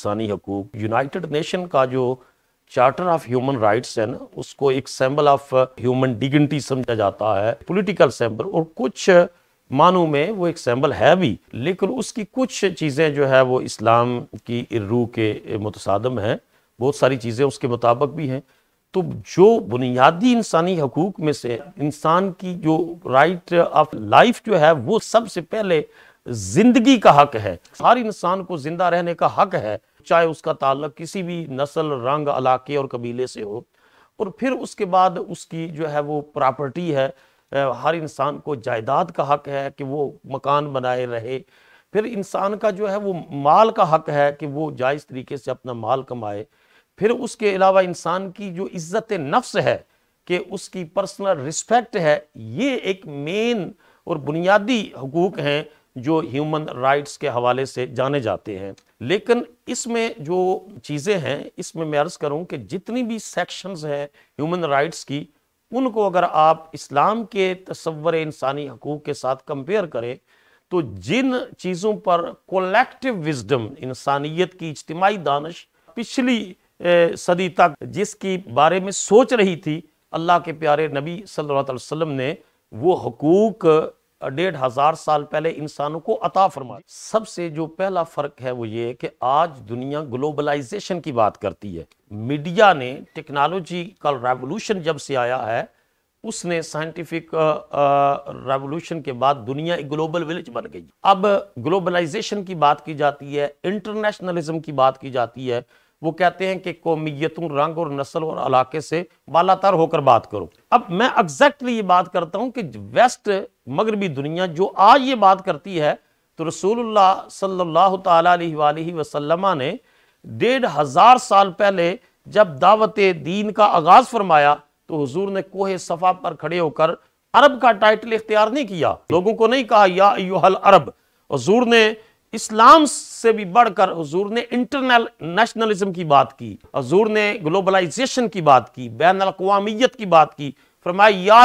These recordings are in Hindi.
इंसानी हकूक यूनाइटेड नेशन का जो चार्टर ऑफ ह्यूमन राइट्स है ना उसको एक सैम्बल ऑफ ह्यूमन डिग्निटी समझा जाता है पॉलिटिकल सैम्बल और कुछ मानों में वो एक सैम्बल है भी लेकिन उसकी कुछ चीज़ें जो है वो इस्लाम की रू के मुतसादम हैं बहुत सारी चीज़ें उसके मुताबिक भी हैं तो जो बुनियादी इंसानी हकूक में से इंसान की जो राइट ऑफ लाइफ जो है वो सबसे पहले जिंदगी का हक है हर इंसान को जिंदा रहने का हक है चाहे उसका ताल्लुक किसी भी नस्ल रंग इलाके और कबीले से हो और फिर उसके बाद उसकी जो है वो प्रॉपर्टी है हर इंसान को जायदाद का हक है कि वो मकान बनाए रहे फिर इंसान का जो है वो माल का हक है कि वो जायज़ तरीके से अपना माल कमाए फिर उसके अलावा इंसान की जो इज्जत नफ्स है कि उसकी पर्सनल रिस्पेक्ट है ये एक मेन और बुनियादी हकूक़ हैं जो ह्यूमन राइट्स के हवाले से जाने जाते हैं लेकिन इसमें जो चीज़ें हैं इसमें मैं अर्ज़ करूं कि जितनी भी सेक्शंस हैं ह्यूमन राइट्स की उनको अगर आप इस्लाम के तस्वर इंसानी हकूक़ के साथ कंपेयर करें तो जिन चीज़ों पर कोलेक्टिव विजडम इंसानियत की इज्तमाही दानश पिछली सदी तक जिसकी बारे में सोच रही थी अल्लाह के प्यारे नबी सल्लल्लाहु अलैहि वसल्लम ने वो हकूक़ डेढ़ हजार साल पहले इंसानों को अता फरमा सबसे जो पहला फर्क है वो ये कि आज दुनिया ग्लोबलाइजेशन की बात करती है मीडिया ने टेक्नोलॉजी का रेवोल्यूशन जब से आया है उसने साइंटिफिक रेवोल्यूशन के बाद दुनिया एक ग्लोबल विलेज बन गई अब ग्लोबलाइजेशन की बात की जाती है इंटरनेशनलिज्म की बात की जाती है वो कहते हैं कि कौमीयतों रंग और नस्ल और इलाके से बालातर होकर बात करो अब मैं एग्जैक्टली ये बात करता हूँ कि वेस्ट मगरबी दुनिया जो आज ये बात करती है तो रसूलुल्लाह सल्लल्लाहु अलैहि वसल्लम ने डेढ़ हज़ार साल पहले जब दावत दीन का आगाज़ फरमाया तो हजूर ने कोहे सफ़ा पर खड़े होकर अरब का टाइटल इख्तियार नहीं किया लोगों को नहीं कहा या अरब हजूर ने इस्लाम से भी बढ़कर हजूर ने इंटरनल नेशनलिज्म की बात की हजूर ने ग्लोबलाइजेशन की बात की बैन अवी की बात की फरमाया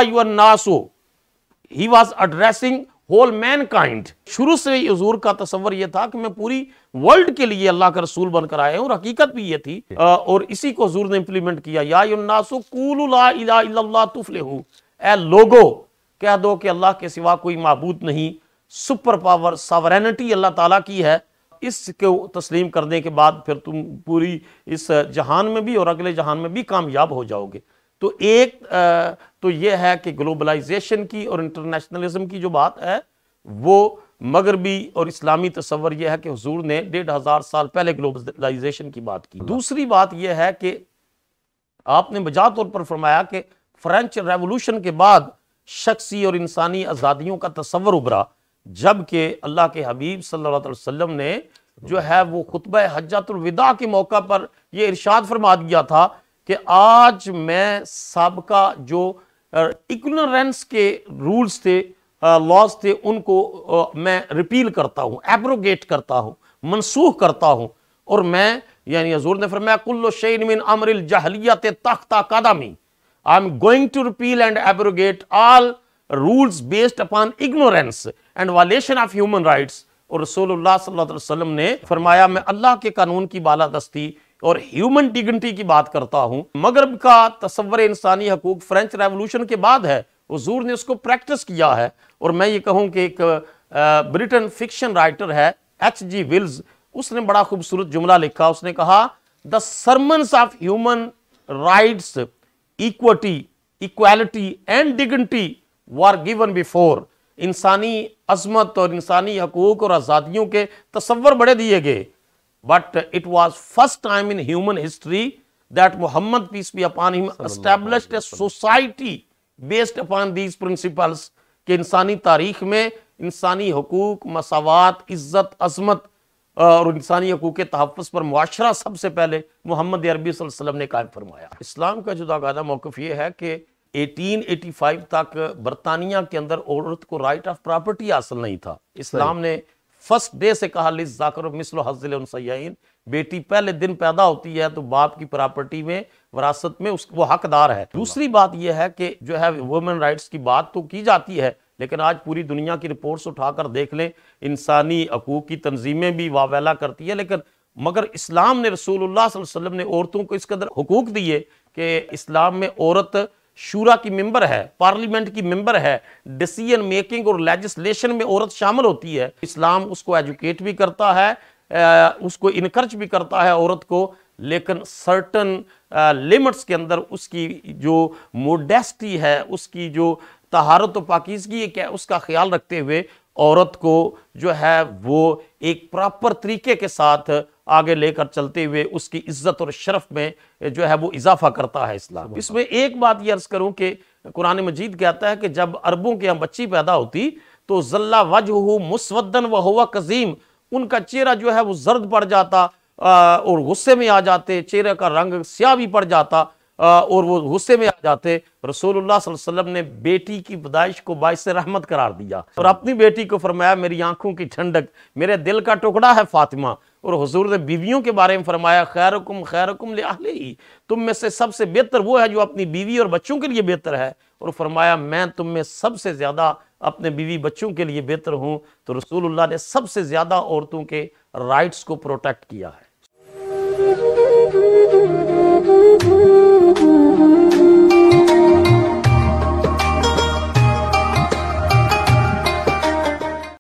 he was addressing whole mankind शुरू से ही हजूर का तस्वर यह था कि मैं पूरी वर्ल्ड के लिए अल्लाह का रसूल बनकर आया हूँ और हकीकत भी ये थी और इसी को हजूर ने इंप्लीमेंट किया या नासो तुफले हूँ ए लोगो कह दो कि अल्लाह के सिवा कोई महबूत नहीं सुपर पावर सावरनिटी अल्लाह ताला की है इसको तस्लीम करने के बाद फिर तुम पूरी इस जहान में भी और अगले जहान में भी कामयाब हो जाओगे तो एक तो ये है कि ग्लोबलाइजेशन की और इंटरनेशनलिज्म की जो बात है वो मगरबी और इस्लामी तस्वर यह है कि हजूर ने डेढ़ हज़ार साल पहले ग्लोबलाइजेशन की बात की दूसरी बात यह है कि आपने बजा तौर पर फरमाया कि फ्रेंच रेवोल्यूशन के बाद शख्सी और इंसानी आज़ादियों का तस्वर उभरा जबकि अल्लाह के हबीब सल्लल्लाहु अलैहि वसल्लम ने जो है वो खुतब हजतुलविदा के मौका पर ये इरशाद फरमा दिया था कि आज मैं सबका जो इग्नोरेंस के रूल्स थे लॉज थे उनको मैं रिपील करता हूँ एब्रोगेट करता हूँ मनसूख करता हूँ और मैं यानी हजूर ने फरमाया कुल्लो शैन मिन अमरिल जहलियत तख्ता कदमी I am going to repeal and abrogate all rules based upon ignorance and violation of human rights और रसोल्ला वसल्लम ने फरमाया मैं अल्लाह के कानून की बालादस्ती और ह्यूमन डिग्निटी की बात करता हूँ मगरब का तस्वर इंसानी हकूक फ्रेंच रेवोल्यूशन के बाद है हजूर ने उसको प्रैक्टिस किया है और मैं ये कहूँ कि एक ब्रिटन फिक्शन राइटर है एच जी विल्स उसने बड़ा खूबसूरत जुमला लिखा उसने कहा the sermons of human rights equity equality and dignity were given before इंसानी अजमत और इंसानी हकूक़ और आज़ादियों के तस्वर बड़े दिए गए but it was first time in human history that Muhammad peace be upon established a society based upon these principles के इंसानी तारीख में इंसानी हकूक मसावत इज़्ज़त अजमत और इंसानी हकूक़ के तहफ़ पर मुआरा सबसे पहले मोहम्मद अरबी वसल्लम ने कायम फरमाया इस्लाम का गादा मौक़ ये है कि 1885 तक बरतानिया के अंदर औरत को राइट ऑफ प्रॉपर्टी हासिल नहीं था इस्लाम ने फर्स्ट डे से कहा लिज जाकर मिसल हजल बेटी पहले दिन पैदा होती है तो बाप की प्रॉपर्टी में विरासत में उसको हकदार है दूसरी बात यह है कि जो है वुमेन राइट्स की बात तो की जाती है लेकिन आज पूरी दुनिया की रिपोर्ट्स उठाकर देख लें इंसानी हकूक की तनजीमें भी वावेला करती है लेकिन मगर इस्लाम ने रसूल वसल्लम ने औरतों को इस कदर हकूक दिए कि इस्लाम में औरत शूरा की मेंबर है पार्लियामेंट की मेंबर है डिसीजन मेकिंग और लेजिस्लेशन में औरत शामिल होती है इस्लाम उसको एजुकेट भी करता है उसको इनकर्ज भी करता है औरत को लेकिन सर्टन लिमिट्स के अंदर उसकी जो मोडेस्टी है उसकी जो तहारत और पाकिजगी क्या है उसका ख्याल रखते हुए औरत को जो है वो एक प्रॉपर तरीके के साथ आगे लेकर चलते हुए उसकी इज्जत और शरफ में जो है वो इजाफा करता है इस्लाम इसमें एक बात यह अर्ज करूं कि कुरान मजीद कहता है कि जब अरबों के यहाँ बच्ची पैदा होती तो जल्ला वज हो मुसवदन व हुआ कजीम उनका चेहरा जो है वो जर्द पड़ जाता और गुस्से में आ जाते चेहरे का रंग स्याह भी पड़ जाता और वो गुस्से में आ जाते रसूलुल्लाह वसल्लम ने बेटी की पैदाइश को बायस रहमत करार दिया और अपनी बेटी को फरमाया मेरी आंखों की ठंडक मेरे दिल का टुकड़ा है फातिमा और हजूर ने बीवियों के बारे में फरमाया खैरकुम खैरकुम ले ही तुम में से सबसे बेहतर वो है जो अपनी बीवी और बच्चों के लिए बेहतर है और फरमाया मैं तुम में सबसे ज़्यादा अपने बीवी बच्चों के लिए बेहतर हूँ तो रसूल ने सबसे ज़्यादा औरतों के राइट्स को प्रोटेक्ट किया है